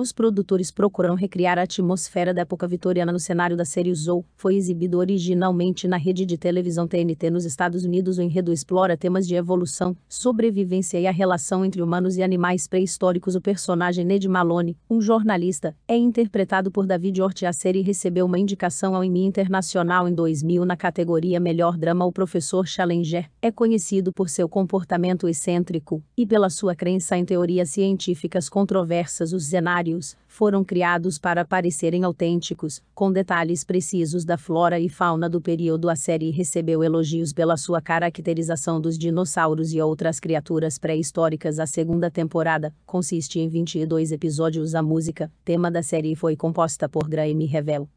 os produtores procuram recriar a atmosfera da época vitoriana no cenário da série Zou. Foi exibido originalmente na rede de televisão TNT nos Estados Unidos. O enredo explora temas de evolução, sobrevivência e a relação entre humanos e animais pré-históricos. O personagem Ned Malone, um jornalista, é interpretado por David Orte. A série recebeu uma indicação ao Emmy Internacional em 2000 na categoria Melhor Drama. O professor Challenger é conhecido por seu comportamento excêntrico e pela sua crença em teorias científicas controversas. Os cenários cenários foram criados para parecerem autênticos, com detalhes precisos da flora e fauna do período. A série recebeu elogios pela sua caracterização dos dinossauros e outras criaturas pré-históricas. A segunda temporada consiste em 22 episódios. A música, tema da série, foi composta por Graeme Revell.